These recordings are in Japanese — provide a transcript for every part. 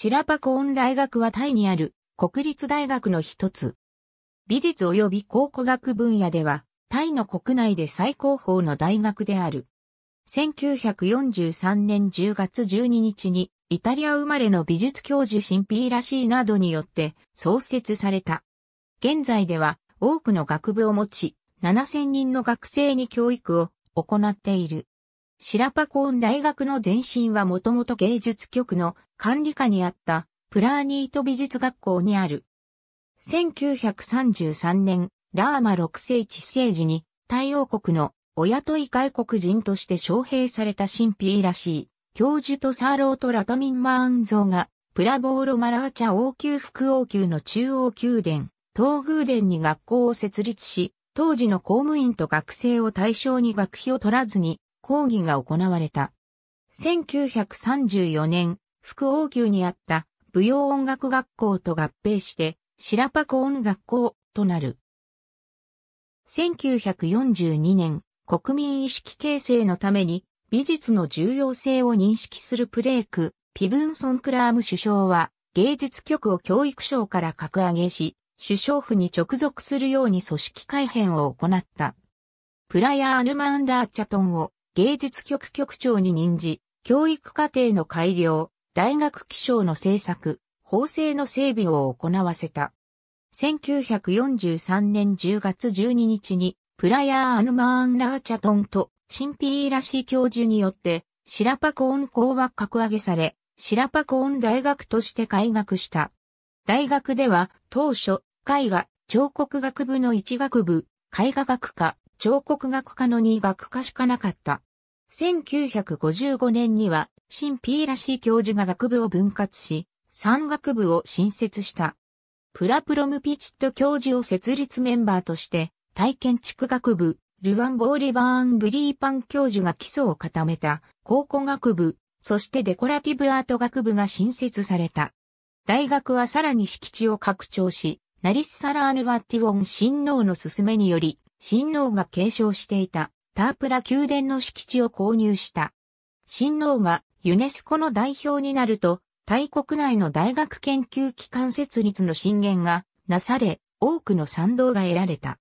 シラパコーン大学はタイにある国立大学の一つ。美術及び考古学分野では、タイの国内で最高峰の大学である。1943年10月12日に、イタリア生まれの美術教授シンピーラシーなどによって創設された。現在では多くの学部を持ち、7000人の学生に教育を行っている。シラパコーン大学の前身はもともと芸術局の管理下にあったプラーニート美術学校にある。1933年、ラーマ6世治世時に太陽国のお雇い外国人として招聘された神秘らしい、教授とサーローとラトミンマーン像が、プラボーロマラーチャ王宮副王宮の中央宮殿、東宮殿に学校を設立し、当時の公務員と学生を対象に学費を取らずに、講義が行われた。1934年、福王宮にあった舞踊音楽学校と合併して、白パコ音楽校となる。1942年、国民意識形成のために美術の重要性を認識するプレーク、ピブンソン・クラーム首相は芸術局を教育省から格上げし、首相府に直属するように組織改編を行った。プラヤー・アヌマン・ラーチャトンを芸術局局長に任じ、教育課程の改良、大学気象の政策、法制の整備を行わせた。1943年10月12日に、プラヤー・アヌマーン・ラーチャトンと、シンピーラシ教授によって、シラパコーン校は格上げされ、シラパコーン大学として開学した。大学では、当初、絵画、彫刻学部の1学部、絵画学科、彫刻学科の2学科しかなかった。1955年には、新 P らしい教授が学部を分割し、産学部を新設した。プラプロムピチット教授を設立メンバーとして、体験地区学部、ルワン・ボーリバーン・ブリーパン教授が基礎を固めた考古学部、そしてデコラティブアート学部が新設された。大学はさらに敷地を拡張し、ナリス・サラーヌ・ワッティウォン親王の勧めにより、親王が継承していたタープラ宮殿の敷地を購入した。新王がユネスコの代表になると、大国内の大学研究機関設立の進言がなされ、多くの賛同が得られた。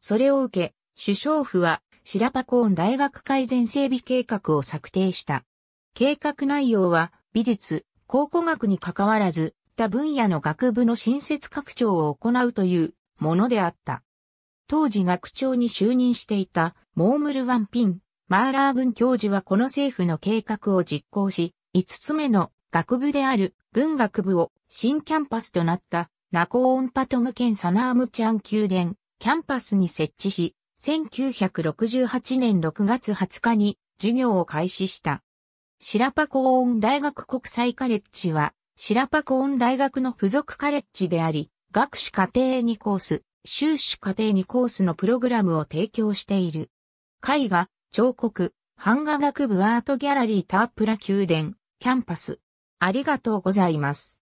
それを受け、首相府はシラパコーン大学改善整備計画を策定した。計画内容は美術、考古学に関わらず、他分野の学部の新設拡張を行うというものであった。当時学長に就任していたモームルワンピン、マーラー軍教授はこの政府の計画を実行し、5つ目の学部である文学部を新キャンパスとなったナコーンパトム県サナームチャン宮殿キャンパスに設置し、1968年6月20日に授業を開始した。シラパコーン大学国際カレッジは、シラパコーン大学の付属カレッジであり、学士課程にコース、修士課程にコースのプログラムを提供している。絵画、彫刻、版画学部アートギャラリータープラ宮殿、キャンパス。ありがとうございます。